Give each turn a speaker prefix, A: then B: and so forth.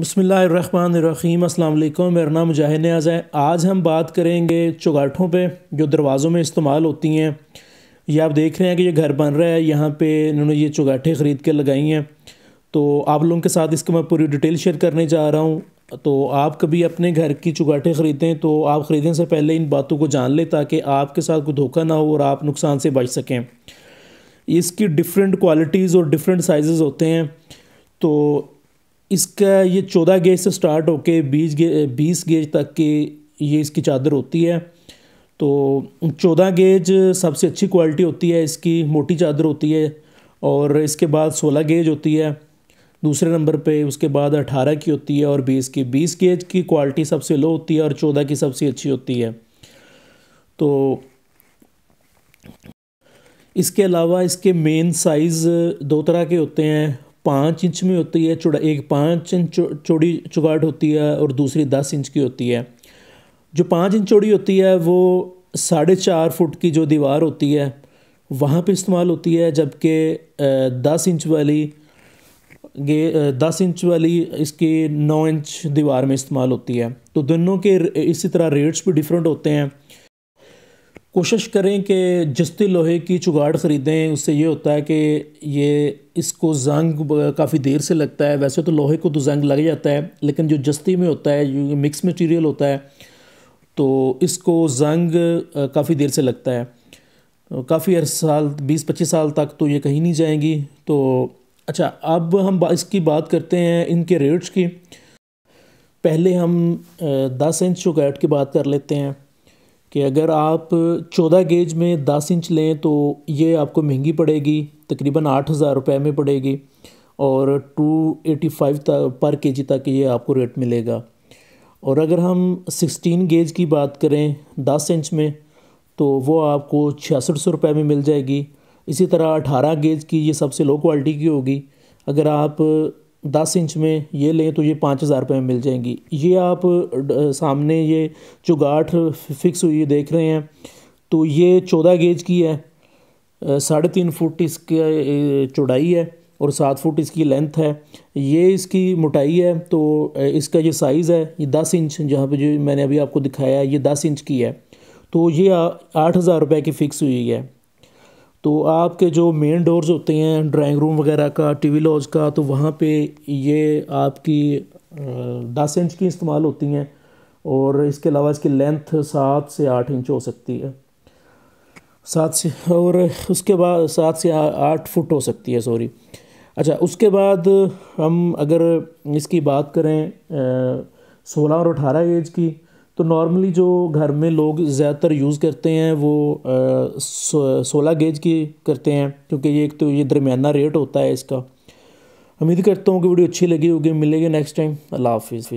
A: बसमीम अल्लाम मेरा नाम मुजाहिद न्याज है आज हम बात करेंगे चौगाठों पे जो दरवाज़ों में इस्तेमाल होती हैं ये आप देख रहे हैं कि ये घर बन रहा है यहाँ पे इन्होंने ये चौगाठें ख़रीद के लगाई हैं तो आप लोगों के साथ इसको मैं पूरी डिटेल शेयर करने जा रहा हूँ तो आप कभी अपने घर की चौगाठें ख़रीदें तो आप ख़रीदने से पहले इन बातों को जान लें ताकि आपके साथ कोई धोखा ना हो और आप नुकसान से बच सकें इसकी डिफरेंट क्वालिटीज़ और डिफरेंट साइज़ होते हैं तो इसका ये चौदह गेज से स्टार्ट होके बीस गे बीस गेज तक की ये इसकी चादर होती है तो चौदह गेज सबसे अच्छी क्वालिटी होती है इसकी मोटी चादर होती है और इसके बाद सोलह गेज होती है दूसरे नंबर पे उसके बाद अठारह की होती है और बीस की बीस गेज की क्वालिटी सबसे लो होती है और चौदह की सबसे अच्छी होती है तो इसके अलावा इसके मेन साइज़ दो तरह के होते हैं पाँच इंच में होती है चौड़ा एक पाँच इंच चौड़ी चौगाट होती है और दूसरी दस इंच की होती है जो पाँच इंच चौड़ी होती है वो साढ़े चार फुट की जो दीवार होती है वहाँ पे इस्तेमाल होती है जबकि दस इंच वाली गे दस इंच वाली इसकी नौ इंच दीवार में इस्तेमाल होती है तो दोनों के इसी तरह रेट्स भी डिफरेंट होते हैं कोशिश करें कि जस्ते लोहे की चुगाड़ ख़रीदें उससे ये होता है कि ये इसको जंग काफ़ी देर से लगता है वैसे तो लोहे को तो जंग लग जाता है लेकिन जो जस्ती में होता है जो मिक्स मटेरियल होता है तो इसको जंग काफ़ी देर से लगता है काफ़ी हर साल बीस पच्चीस साल तक तो ये कहीं नहीं जाएंगी तो अच्छा अब हम इसकी बात करते हैं इनके रेट्स की पहले हम दस इंच चुगाट की बात कर लेते हैं कि अगर आप चौदह गेज में दस इंच लें तो ये आपको महंगी पड़ेगी तकरीबन आठ हज़ार रुपये में पड़ेगी और टू एटी फाइव तक पर के जी तक ये आपको रेट मिलेगा और अगर हम सिक्सटीन गेज की बात करें दस इंच में तो वो आपको छियासठ सौ रुपये में मिल जाएगी इसी तरह अठारह गेज की ये सबसे लो क्वालिटी की होगी अगर आप दस इंच में ये लें तो ये पाँच हज़ार रुपये में मिल जाएंगी ये आप सामने ये जो गाठ फिक्स हुई देख रहे हैं तो ये चौदह गेज की है साढ़े तीन फुट इसकी चौड़ाई है और सात फुट इसकी लेंथ है ये इसकी मोटाई है तो इसका जो साइज़ है ये दस इंच जहाँ पे जो मैंने अभी आपको दिखाया है ये दस इंच की है तो ये आठ हज़ार रुपये की फ़िक्स हुई है तो आपके जो मेन डोर्स होते हैं ड्राइंग रूम वगैरह का टीवी लॉज का तो वहाँ पे ये आपकी दस इंच की इस्तेमाल होती हैं और इसके अलावा इसकी लेंथ सात से आठ इंच हो सकती है सात से और उसके बाद सात से आठ फुट हो सकती है सॉरी अच्छा उसके बाद हम अगर इसकी बात करें सोलह और अठारह एज की तो नॉर्मली जो घर में लोग ज़्यादातर यूज़ करते हैं वो सोलह गेज की करते हैं क्योंकि ये एक तो ये दरमियाना रेट होता है इसका उम्मीद करता हूँ कि वीडियो अच्छी लगी होगी मिलेगी नेक्स्ट टाइम अल्लाह हाफिज़